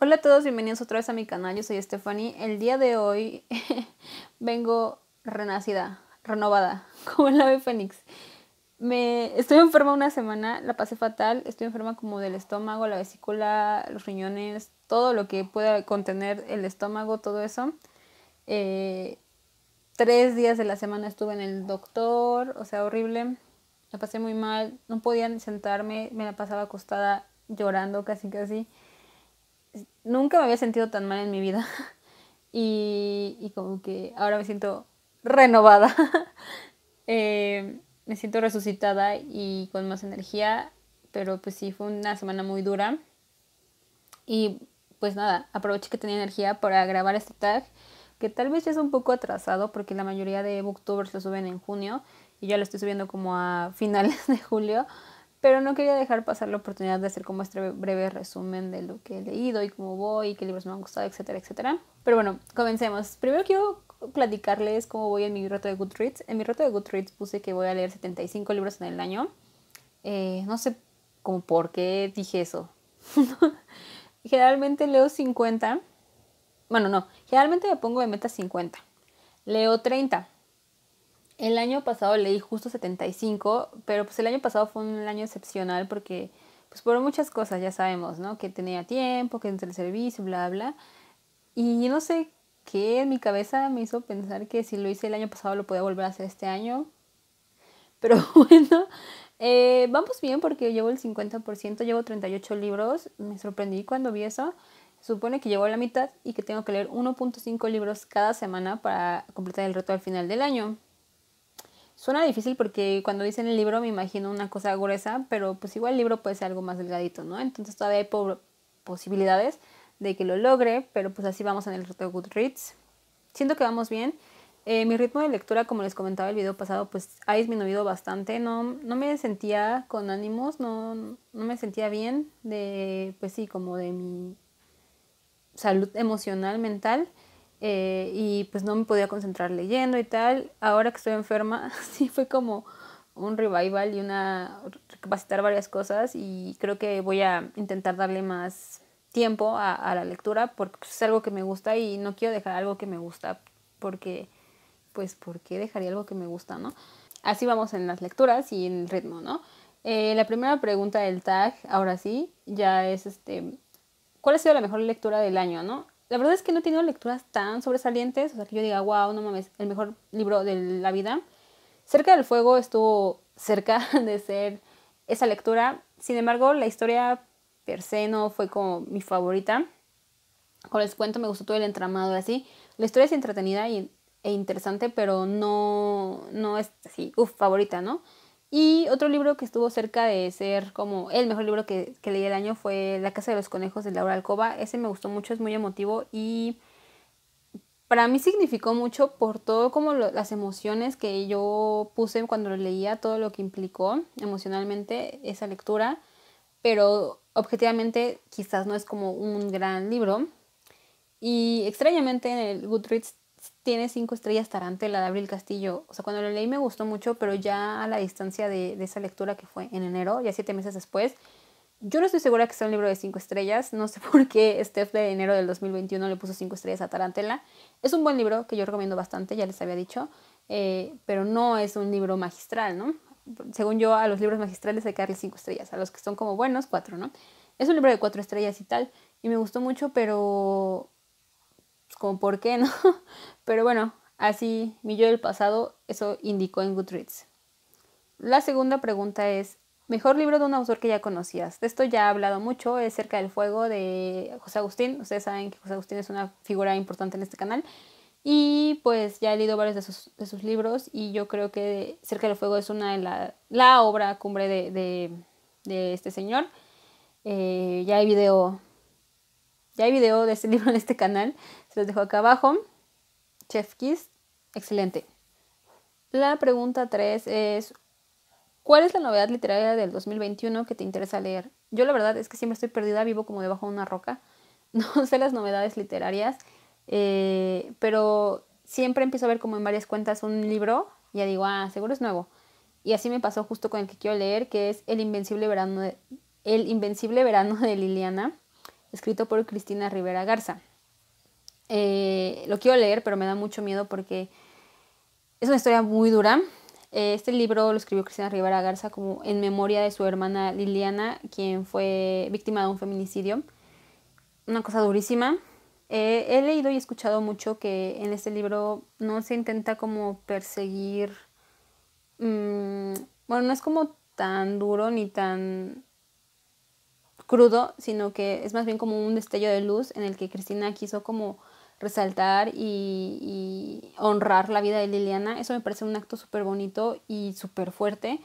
Hola a todos, bienvenidos otra vez a mi canal, yo soy Stephanie. El día de hoy vengo renacida, renovada, como el ave fénix. Me, estoy enferma una semana, la pasé fatal, estoy enferma como del estómago, la vesícula, los riñones, todo lo que pueda contener el estómago, todo eso. Eh, tres días de la semana estuve en el doctor, o sea, horrible. La pasé muy mal, no podía sentarme, me la pasaba acostada llorando casi casi nunca me había sentido tan mal en mi vida. Y, como que ahora me siento renovada. Eh, me siento resucitada y con más energía. Pero pues sí, fue una semana muy dura. Y pues nada, aproveché que tenía energía para grabar este tag. Que tal vez es un poco atrasado porque la mayoría de booktubers lo suben en junio. Y yo lo estoy subiendo como a finales de julio pero no quería dejar pasar la oportunidad de hacer como este breve resumen de lo que he leído y cómo voy y qué libros me han gustado, etcétera, etcétera. Pero bueno, comencemos. Primero quiero platicarles cómo voy en mi reto de Goodreads. En mi reto de Goodreads puse que voy a leer 75 libros en el año. Eh, no sé cómo por qué dije eso. generalmente leo 50. Bueno, no, generalmente me pongo de meta 50. Leo 30 el año pasado leí justo 75, pero pues el año pasado fue un año excepcional porque, pues por muchas cosas ya sabemos, ¿no? Que tenía tiempo, que entre el servicio, bla, bla. Y no sé qué en mi cabeza me hizo pensar que si lo hice el año pasado lo podía volver a hacer este año. Pero bueno, eh, vamos bien porque llevo el 50%, llevo 38 libros. Me sorprendí cuando vi eso. Supone que llevo la mitad y que tengo que leer 1.5 libros cada semana para completar el reto al final del año. Suena difícil porque cuando dicen el libro me imagino una cosa gruesa, pero pues igual el libro puede ser algo más delgadito, ¿no? Entonces todavía hay posibilidades de que lo logre, pero pues así vamos en el reto Goodreads. Siento que vamos bien. Eh, mi ritmo de lectura, como les comentaba el video pasado, pues ha disminuido bastante. No, no me sentía con ánimos, no, no me sentía bien de, pues sí, como de mi salud emocional, mental. Eh, y pues no me podía concentrar leyendo y tal. Ahora que estoy enferma, sí fue como un revival y una recapacitar varias cosas y creo que voy a intentar darle más tiempo a, la lectura porque pues, es algo que me gusta y no quiero dejar algo que me gusta porque pues porque dejaría algo que me gusta, ¿no? Así vamos en las lecturas y en el ritmo, ¿no? Eh, la primera pregunta del tag, ahora sí, ya es este, ¿cuál ha sido la mejor lectura del año, no? la verdad es que no he tenido lecturas tan sobresalientes, o sea, que yo diga, wow, no mames, el mejor libro de la vida. Cerca del Fuego estuvo cerca de ser esa lectura, sin embargo, la historia per se no fue como mi favorita. Con les cuento, me gustó todo el entramado y así. La historia es entretenida e interesante, pero no, no es así, uff, favorita, ¿no? Y otro libro que estuvo cerca de ser como el mejor libro que, leí el año fue La Casa de los Conejos de Laura Alcoba. Ese me gustó mucho, es muy emotivo y para mí significó mucho por todo como las emociones que yo puse cuando leía, todo lo que implicó emocionalmente esa lectura, pero objetivamente quizás no es como un gran libro. Y extrañamente en el Goodreads tiene cinco estrellas Tarantela de Abril Castillo. O sea, cuando lo leí me gustó mucho, pero ya a la distancia de, esa lectura que fue en enero, ya siete meses después, yo no estoy segura que sea un libro de cinco estrellas. No sé por qué Steph de enero del 2021 le puso cinco estrellas a Tarantela Es un buen libro que yo recomiendo bastante, ya les había dicho, eh, pero no es un libro magistral, ¿no? Según yo, a los libros magistrales hay que darle cinco estrellas, a los que son como buenos, cuatro, ¿no? Es un libro de cuatro estrellas y tal, y me gustó mucho, pero pues, como por qué, ¿no? Pero bueno, así mi yo del pasado eso indicó en Goodreads. La segunda pregunta es, mejor libro de un autor que ya conocías. De esto ya he hablado mucho, es Cerca del Fuego de José Agustín. Ustedes saben que José Agustín es una figura importante en este canal. Y pues ya he leído varios de sus, libros y yo creo que Cerca del Fuego es una de la, la obra cumbre de, de, este señor. Eh, ya hay video ya hay video de este libro en este canal, les dejo acá abajo. Chef Kiss, excelente. La pregunta 3 es, ¿cuál es la novedad literaria del 2021 que te interesa leer? Yo la verdad es que siempre estoy perdida, vivo como debajo de una roca. No sé las novedades literarias, eh, pero siempre empiezo a ver como en varias cuentas un libro y ya digo, ah, seguro es nuevo. Y así me pasó justo con el que quiero leer, que es El Invencible Verano de, el Invencible Verano de Liliana, escrito por Cristina Rivera Garza. Eh, lo quiero leer, pero me da mucho miedo porque es una historia muy dura. Eh, este libro lo escribió Cristina Rivera Garza como en memoria de su hermana Liliana, quien fue víctima de un feminicidio. Una cosa durísima. Eh, he leído y escuchado mucho que en este libro no se intenta como perseguir... Mm, bueno, no es como tan duro ni tan crudo, sino que es más bien como un destello de luz en el que Cristina quiso como resaltar y, honrar la vida de Liliana. Eso me parece un acto súper bonito y súper fuerte.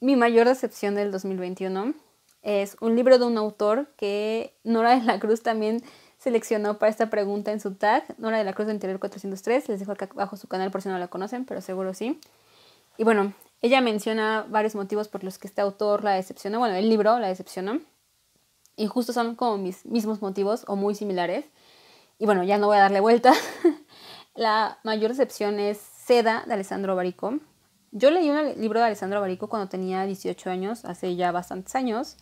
Mi mayor decepción del 2021 es un libro de un autor que Nora de la Cruz también seleccionó para esta pregunta en su tag. Nora de la Cruz de Interior 403. Les dejo acá abajo su canal por si no la conocen, pero seguro sí. Y bueno, ella menciona varios motivos por los que este autor la decepcionó. Bueno, el libro la decepcionó. Y justo son como mis mismos motivos o muy similares. Y bueno, ya no voy a darle vuelta. la mayor excepción es Seda de Alessandro Barico. Yo leí un libro de Alessandro Barico cuando tenía 18 años, hace ya bastantes años.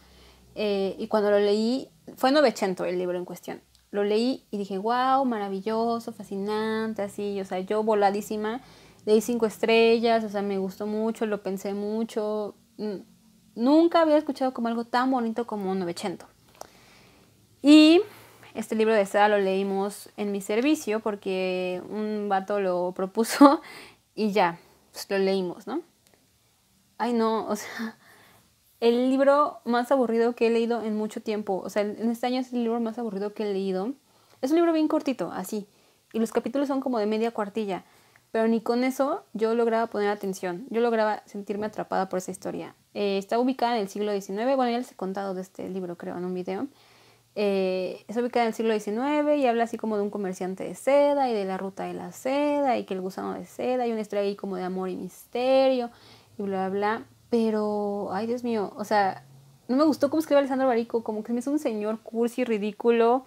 Eh, y cuando lo leí, fue 900 el libro en cuestión. Lo leí y dije, wow, maravilloso, fascinante, así, o sea, yo voladísima. Leí cinco estrellas, o sea, me gustó mucho, lo pensé mucho. Nunca había escuchado como algo tan bonito como 900. Y este libro de Sara lo leímos en mi servicio porque un vato lo propuso y ya, pues lo leímos, ¿no? Ay, no, o sea, el libro más aburrido que he leído en mucho tiempo, o sea, en este año es el libro más aburrido que he leído. Es un libro bien cortito, así, y los capítulos son como de media cuartilla, pero ni con eso yo lograba poner atención, yo lograba sentirme atrapada por esa historia. Eh, está ubicada en el siglo XIX, bueno, ya les he contado de este libro, creo, en un video. Eh, es ubicada en el siglo XIX y habla así como de un comerciante de seda y de la ruta de la seda y que el gusano de seda y una historia ahí como de amor y misterio y bla, bla, bla. Pero, ay Dios mío, o sea, no me gustó cómo escribe Alessandro Barico, como que es un señor cursi, ridículo,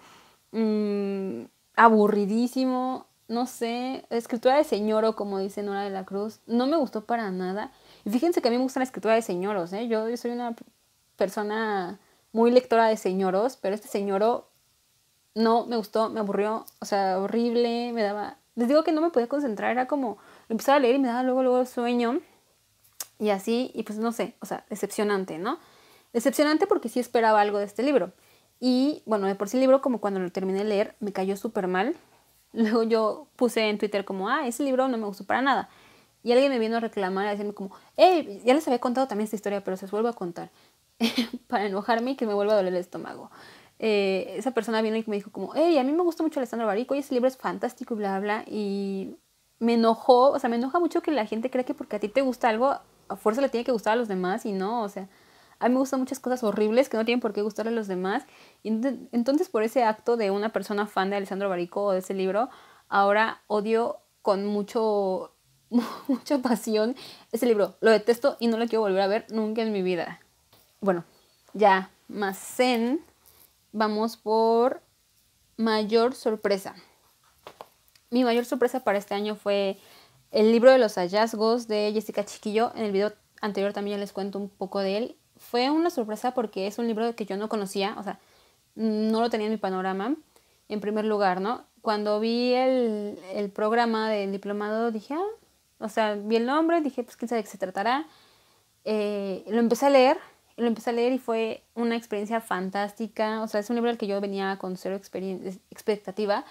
mm, aburridísimo, no sé, escritura de señor o como dice Nora de la Cruz, no me gustó para nada. Y fíjense que a mí me gusta la escritura de señoros, ¿eh? yo soy una persona muy lectora de señoros, pero este señoro no me gustó, me aburrió, o sea, horrible, me daba... Les digo que no me podía concentrar, era como, lo empezaba a leer y me daba luego, luego sueño y así, y pues no sé, o sea, decepcionante, ¿no? Decepcionante porque sí esperaba algo de este libro. Y bueno, de por sí el libro, como cuando lo terminé de leer, me cayó súper mal. Luego yo puse en Twitter como, ah, ese libro no me gustó para nada. Y alguien me vino a reclamar, a decirme como, hey, ya les había contado también esta historia, pero se los vuelvo a contar. para enojarme y que me vuelva a doler el estómago. Eh, esa persona vino y me dijo como, hey, a mí me gusta mucho Alessandro Barico y ese libro es fantástico y bla, bla, y me enojó, o sea, me enoja mucho que la gente crea que porque a ti te gusta algo, a fuerza le tiene que gustar a los demás y no, o sea, a mí me gustan muchas cosas horribles que no tienen por qué gustar a los demás. entonces por ese acto de una persona fan de Alessandro Barico o de ese libro, ahora odio con mucho mucha pasión ese libro. Lo detesto y no lo quiero volver a ver nunca en mi vida bueno, ya más vamos por mayor sorpresa. Mi mayor sorpresa para este año fue el libro de los hallazgos de Jessica Chiquillo. En el video anterior también les cuento un poco de él. Fue una sorpresa porque es un libro que yo no conocía, o sea, no lo tenía en mi panorama, en primer lugar, ¿no? Cuando vi el, programa del diplomado dije, ah", o sea, vi el nombre, dije, pues quién sabe de qué se tratará. Eh, lo empecé a leer lo empecé a leer y fue una experiencia fantástica. O sea, es un libro al que yo venía con cero expectativa.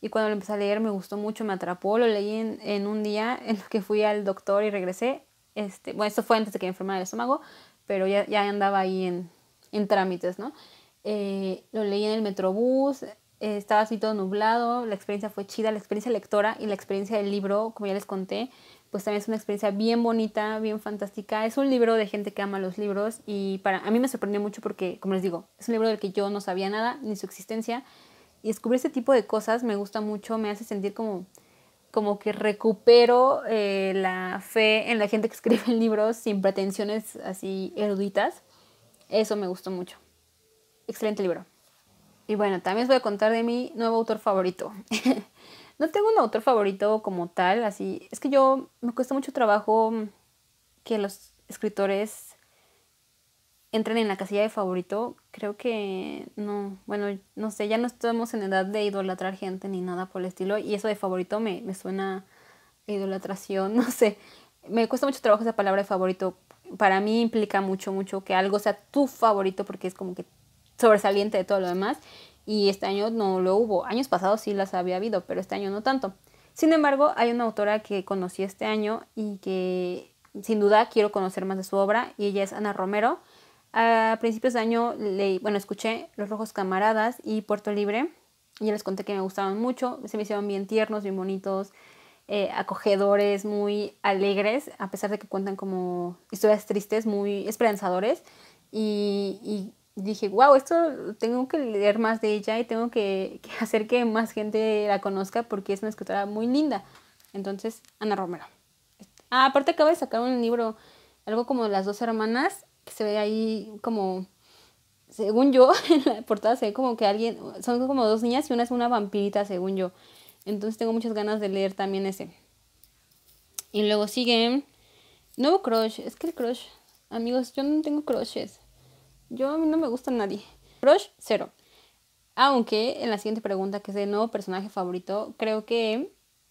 Y cuando lo empecé a leer me gustó mucho, me atrapó. Lo leí en, un día en el que fui al doctor y regresé. Este, bueno, esto fue antes de que me enfermara el estómago, pero ya, andaba ahí en, trámites, ¿no? Eh, lo leí en el metrobús, eh, estaba así todo nublado, la experiencia fue chida, la experiencia lectora y la experiencia del libro, como ya les conté, pues también es una experiencia bien bonita, bien fantástica. Es un libro de gente que ama los libros y para a mí me sorprendió mucho porque, como les digo, es un libro del que yo no sabía nada, ni su existencia. Y descubrir ese tipo de cosas me gusta mucho, me hace sentir como, como que recupero eh, la fe en la gente que escribe libros sin pretensiones así eruditas. Eso me gustó mucho. Excelente libro. Y bueno, también os voy a contar de mi nuevo autor favorito. No tengo un autor favorito como tal, así. Es que yo me cuesta mucho trabajo que los escritores entren en la casilla de favorito. Creo que no, bueno, no sé, ya no estamos en edad de idolatrar gente ni nada por el estilo. Y eso de favorito me, me suena a idolatración, no sé. Me cuesta mucho trabajo esa palabra de favorito. Para mí implica mucho, mucho que algo sea tu favorito porque es como que sobresaliente de todo lo demás y este año no lo hubo. Años pasados sí las había habido, pero este año no tanto. Sin embargo, hay una autora que conocí este año y que sin duda quiero conocer más de su obra y ella es Ana Romero. A principios de año leí, bueno, escuché Los Rojos Camaradas y Puerto Libre. Ya les conté que me gustaban mucho, se me hicieron bien tiernos, bien bonitos, eh, acogedores, muy alegres, a pesar de que cuentan como historias tristes, muy esperanzadores. y, dije, wow, esto tengo que leer más de ella y tengo que, hacer que más gente la conozca porque es una escritora muy linda. Entonces, Ana Romero. Ah, aparte acaba de sacar un libro, algo como las dos hermanas, que se ve ahí como, según yo, en la portada se ve como que alguien, son como dos niñas y una es una vampirita, según yo. Entonces tengo muchas ganas de leer también ese. Y luego siguen Nuevo Crush, es que el crush, amigos, yo no tengo crushes yo a mí no me gusta nadie. Crush, cero. Aunque en la siguiente pregunta, que es de nuevo personaje favorito, creo que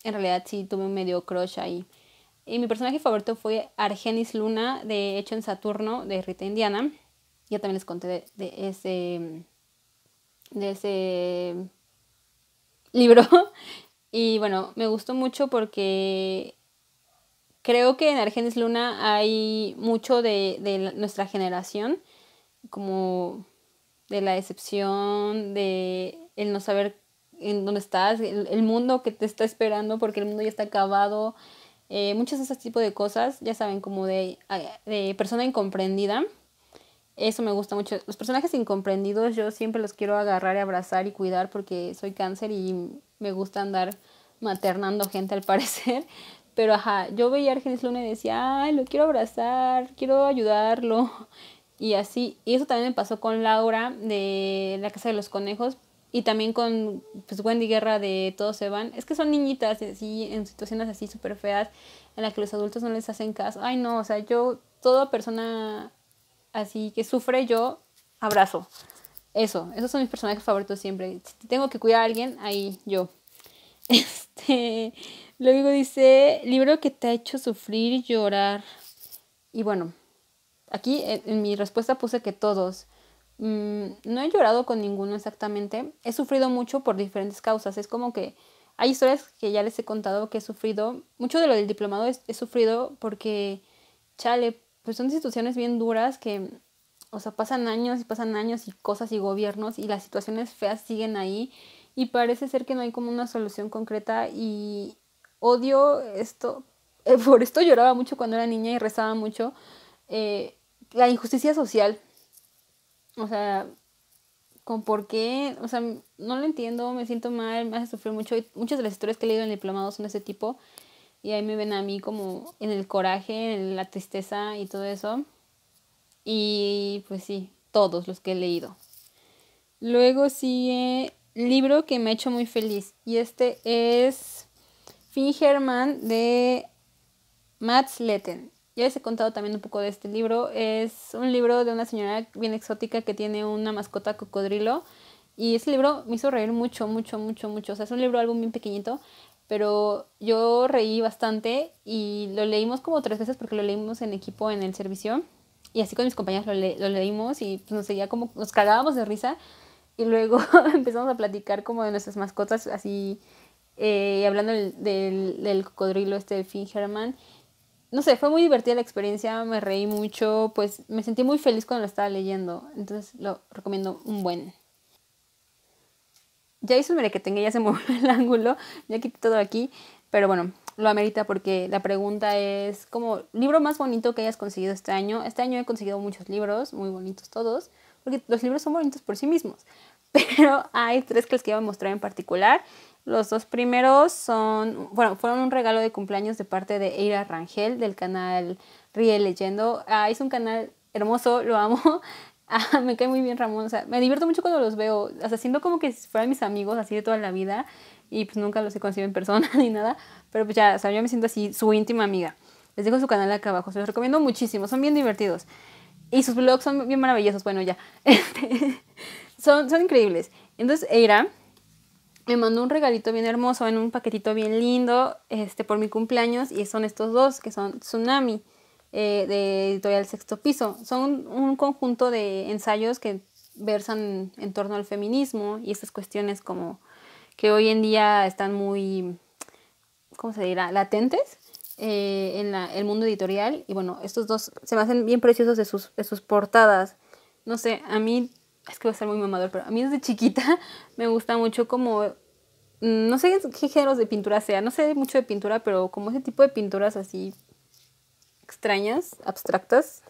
en realidad sí tuve un medio crush ahí. Y mi personaje favorito fue Argenis Luna, de hecho en Saturno, de Rita Indiana. Ya también les conté de, ese. de ese libro. Y bueno, me gustó mucho porque creo que en Argenis Luna hay mucho de nuestra generación como de la decepción, de el no saber en dónde estás, el, mundo que te está esperando porque el mundo ya está acabado, eh, muchas de esos tipos de cosas, ya saben, como de, de persona incomprendida. Eso me gusta mucho. Los personajes incomprendidos yo siempre los quiero agarrar y abrazar y cuidar porque soy cáncer y me gusta andar maternando gente al parecer. Pero ajá, yo veía a Argenis Luna y decía, ay, lo quiero abrazar, quiero ayudarlo, y así, y eso también me pasó con Laura de La Casa de los Conejos y también con pues, Wendy Guerra de Todos se van. Es que son niñitas así, en situaciones así súper feas en las que los adultos no les hacen caso. Ay, no, o sea, yo, toda persona así que sufre, yo abrazo. Eso, esos son mis personajes favoritos siempre. Si tengo que cuidar a alguien, ahí yo. Este, luego dice, libro que te ha hecho sufrir y llorar. Y bueno, Aquí en, mi respuesta puse que todos. Mm, no he llorado con ninguno exactamente. He sufrido mucho por diferentes causas. Es como que hay historias que ya les he contado que he sufrido. Mucho de lo del diplomado he, sufrido porque, chale, pues son situaciones bien duras que, o sea, pasan años y pasan años y cosas y gobiernos y las situaciones feas siguen ahí y parece ser que no hay como una solución concreta y odio esto. Por esto lloraba mucho cuando era niña y rezaba mucho. Eh, la injusticia social. O sea, con por qué, o sea, no lo entiendo, me siento mal, me hace sufrir mucho. muchas de las historias que he leído en el diplomado son de ese tipo. Y ahí me ven a mí como en el coraje, en la tristeza y todo eso. Y pues sí, todos los que he leído. Luego sigue libro que me ha hecho muy feliz. Y este es Fingerman de Mats Letten. Ya les he contado también un poco de este libro. Es un libro de una señora bien exótica que tiene una mascota cocodrilo. Y ese libro me hizo reír mucho, mucho, mucho, mucho. O sea, es un libro algo bien pequeñito, pero yo reí bastante y lo leímos como tres veces porque lo leímos en equipo en el servicio. Y así con mis compañeras lo, leímos y pues, nos seguía como, nos cagábamos de risa. Y luego empezamos a platicar como de nuestras mascotas, así eh, hablando del, cocodrilo este de Finn Herman no sé, fue muy divertida la experiencia, me reí mucho, pues me sentí muy feliz cuando lo estaba leyendo, entonces lo recomiendo un buen. Ya hizo el tenga ya se movió el ángulo, ya quité todo aquí, pero bueno, lo amerita porque la pregunta es como libro más bonito que hayas conseguido este año. Este año he conseguido muchos libros, muy bonitos todos, porque los libros son bonitos por sí mismos, pero hay tres que les quiero mostrar en particular los dos primeros son, bueno, fueron un regalo de cumpleaños de parte de Eira Rangel del canal Ríe Leyendo. Ah, es un canal hermoso, lo amo. Ah, me cae muy bien Ramón, o sea, me divierto mucho cuando los veo, o sea, siento como que fueran mis amigos así de toda la vida y pues nunca los he conocido en persona ni nada, pero pues ya, o yo me siento así su íntima amiga. Les dejo su canal acá abajo, se los recomiendo muchísimo, son bien divertidos. Y sus vlogs son bien maravillosos, bueno, ya. Este, son, son increíbles. Entonces, Eira me mandó un regalito bien hermoso en un paquetito bien lindo este, por mi cumpleaños y son estos dos que son Tsunami eh, de Editorial Sexto Piso. Son un conjunto de ensayos que versan en torno al feminismo y estas cuestiones como que hoy en día están muy, ¿cómo se dirá?, latentes eh, en la, el mundo editorial. Y bueno, estos dos se me hacen bien preciosos de sus, de sus portadas. No sé, a mí es que va a ser muy mamador, pero a mí desde chiquita me gusta mucho como, mm, no sé qué géneros de pintura sea, no sé mucho de pintura, pero como ese tipo de pinturas así extrañas, abstractas,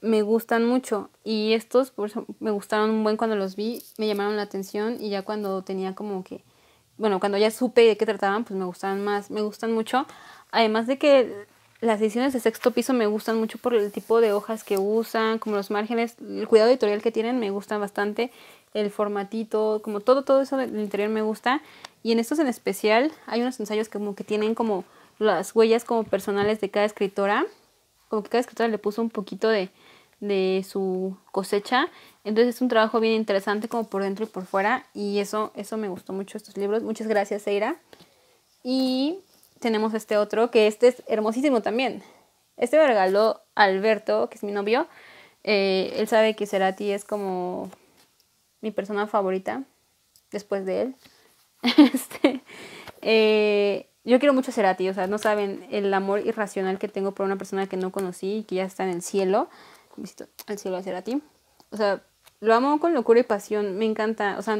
me gustan mucho. Y estos por eso, me gustaron un buen cuando los vi, me llamaron la atención y ya cuando tenía como que, bueno, cuando ya supe de qué trataban, pues me gustaban más, me gustan mucho. Además de que las ediciones de sexto piso me gustan mucho por el tipo de hojas que usan, como los márgenes, el cuidado editorial que tienen me gusta bastante, el formatito, como todo, todo eso del interior me gusta. Y en estos en especial hay unos ensayos como que tienen como las huellas como personales de cada escritora, como que cada escritora le puso un poquito de, de su cosecha. Entonces es un trabajo bien interesante como por dentro y por fuera y eso, eso me gustó mucho estos libros. Muchas gracias, Eira. Y tenemos este otro, que este es hermosísimo también. Este me regaló Alberto, que es mi novio. Eh, él sabe que Cerati es como mi persona favorita después de él. este, eh, yo quiero mucho a Cerati, o sea, no saben el amor irracional que tengo por una persona que no conocí y que ya está en el cielo. Visito al cielo a Cerati. O sea, lo amo con locura y pasión, me encanta. O sea,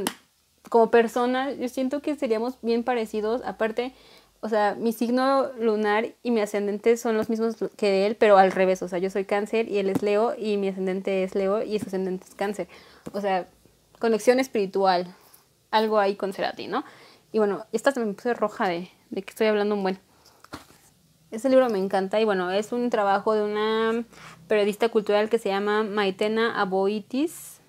como persona, yo siento que seríamos bien parecidos. Aparte, o sea, mi signo lunar y mi ascendente son los mismos que él, pero al revés, o sea, yo soy cáncer y él es Leo y mi ascendente es Leo y su ascendente es cáncer. O sea, conexión espiritual, algo ahí con Cerati, ¿no? Y bueno, esta se me puse roja de, de que estoy hablando un buen. Este libro me encanta y bueno, es un trabajo de una periodista cultural que se llama Maitena Aboitis.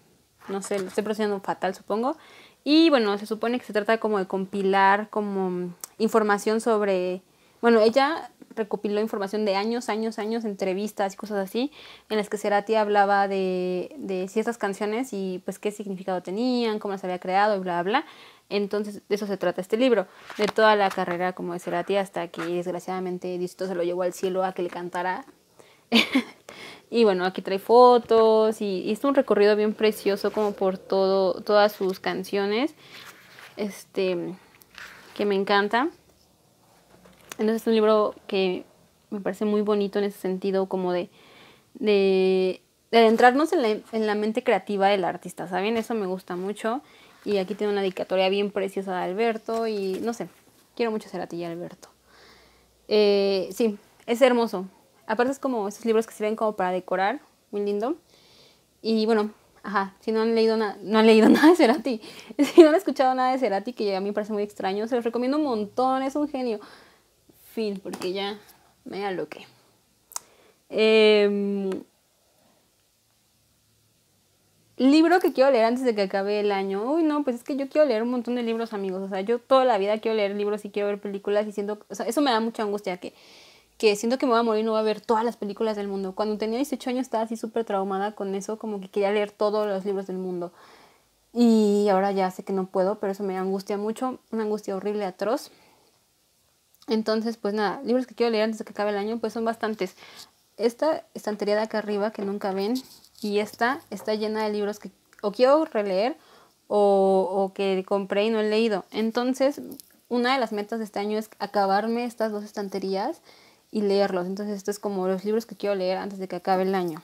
No sé, lo estoy pronunciando fatal, supongo. Y bueno, se supone que se trata como de compilar como información sobre, bueno, ella recopiló información de años, años, años, entrevistas y cosas así, en las que Cerati hablaba de, de ciertas canciones y pues qué significado tenían, cómo las había creado y bla, bla. Entonces, de eso se trata este libro, de toda la carrera como de Cerati hasta que desgraciadamente Diosito se lo llevó al cielo a que le cantara. y bueno, aquí trae fotos y es un recorrido bien precioso como por todo, todas sus canciones. Este, que me encanta. Entonces es un libro que me parece muy bonito en ese sentido, como de, de, adentrarnos en la, en la, mente creativa del artista, ¿saben? Eso me gusta mucho. Y aquí tiene una dedicatoria bien preciosa de Alberto y no sé, quiero mucho ser a ti Alberto. Eh, sí, es hermoso. Aparte es como esos libros que sirven como para decorar, muy lindo. Y bueno, Ajá, si no han leído nada, no han leído nada de Cerati, si no han escuchado nada de Cerati, que a mí me parece muy extraño, se los recomiendo un montón, es un genio. Fin, porque ya me aloqué. Eh, libro que quiero leer antes de que acabe el año. Uy, no, pues es que yo quiero leer un montón de libros, amigos. O sea, yo toda la vida quiero leer libros y quiero ver películas y siento, o sea, eso me da mucha angustia que que siento que me voy a morir no voy a ver todas las películas del mundo. Cuando tenía 18 años estaba así súper traumada con eso, como que quería leer todos los libros del mundo. Y ahora ya sé que no puedo, pero eso me angustia mucho, una angustia horrible, atroz. Entonces, pues nada, libros que quiero leer antes de que acabe el año, pues son bastantes. Esta estantería de acá arriba que nunca ven y esta está llena de libros que o quiero releer o, o que compré y no he leído. Entonces, una de las metas de este año es acabarme estas dos estanterías y leerlos. Entonces, esto es como los libros que quiero leer antes de que acabe el año.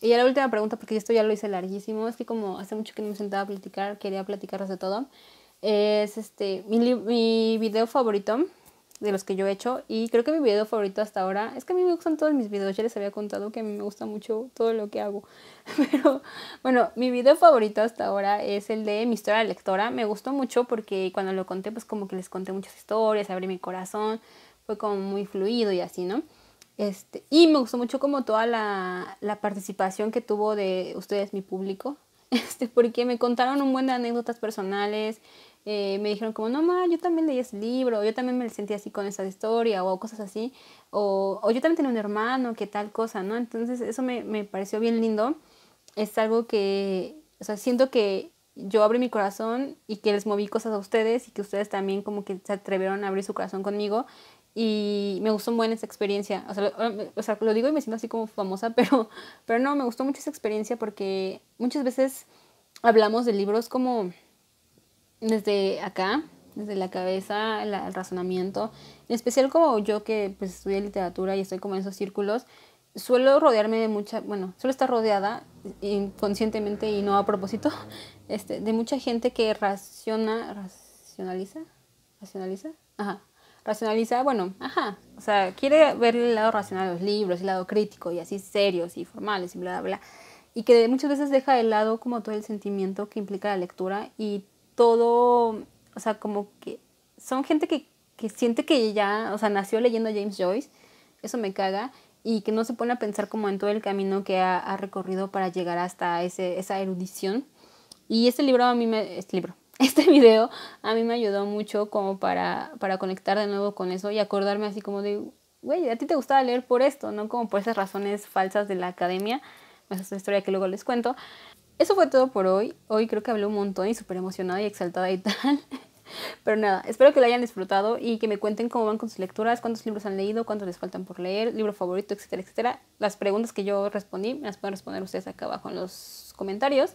Y ya la última pregunta, porque esto ya lo hice larguísimo, es que como hace mucho que no me sentaba a platicar, quería platicarles de todo. Es este, mi, video favorito de los que yo he hecho y creo que mi video favorito hasta ahora es que a mí me gustan todos mis videos, ya les había contado que a mí me gusta mucho todo lo que hago, pero bueno, mi video favorito hasta ahora es el de mi historia de lectora, me gustó mucho porque cuando lo conté pues como que les conté muchas historias, abrí mi corazón, fue como muy fluido y así, ¿no? Este, y me gustó mucho como toda la, la participación que tuvo de ustedes, mi público, este, porque me contaron un buen de anécdotas personales, eh, me dijeron como, no, ma, yo también leí ese libro, yo también me sentí así con esa historia o cosas así, o, o yo también tenía un hermano, que tal cosa, ¿no? Entonces eso me, me, pareció bien lindo, es algo que, o sea, siento que yo abrí mi corazón y que les moví cosas a ustedes y que ustedes también como que se atrevieron a abrir su corazón conmigo y me gustó muy esa experiencia. Eh, o sea, lo, digo y me siento así como famosa, pero, pero no, me gustó mucho esa experiencia porque muchas veces hablamos de libros como desde acá, desde la cabeza, el razonamiento, en especial como yo que pues estudié literatura y estoy como en esos círculos, suelo rodearme de mucha, bueno, suelo estar rodeada inconscientemente y no a propósito, este, de mucha gente que raciona, racionaliza, racionaliza, ajá, racionaliza, bueno, ajá, o sea, quiere ver el lado racional de los libros, el lado crítico y así serios y formales y bla, bla, bla. Y que muchas veces deja de lado como todo el sentimiento que implica la lectura y todo, o sea, como que son gente que, siente que ya, o sea, nació leyendo James Joyce, eso me caga, y que no se pone a pensar como en todo el camino que ha, recorrido para llegar hasta ese, esa erudición. Y este libro a mí me, este libro, este video a mí me ayudó mucho como para, para conectar de nuevo con eso y acordarme así como de, güey, a ti te gustaba leer por esto, ¿no? Como por esas razones falsas de la academia. Esa es una historia que luego les cuento. Eso fue todo por hoy. Hoy creo que hablé un montón y súper emocionada y exaltada y tal. Pero nada, espero que lo hayan disfrutado y que me cuenten cómo van con sus lecturas, cuántos libros han leído, cuántos les faltan por leer, libro favorito, etcétera, etcétera. Las preguntas que yo respondí me las pueden responder ustedes acá abajo en los comentarios.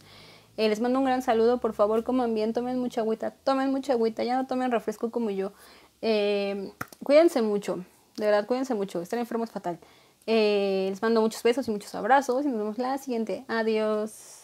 Eh, les mando un gran saludo, por favor, coman bien, tomen mucha agüita, tomen mucha agüita, ya no tomen refresco como yo. Eh, cuídense mucho, de verdad, cuídense mucho, estar es fatal. Eh, les mando muchos besos y muchos abrazos y nos vemos la siguiente. Adiós.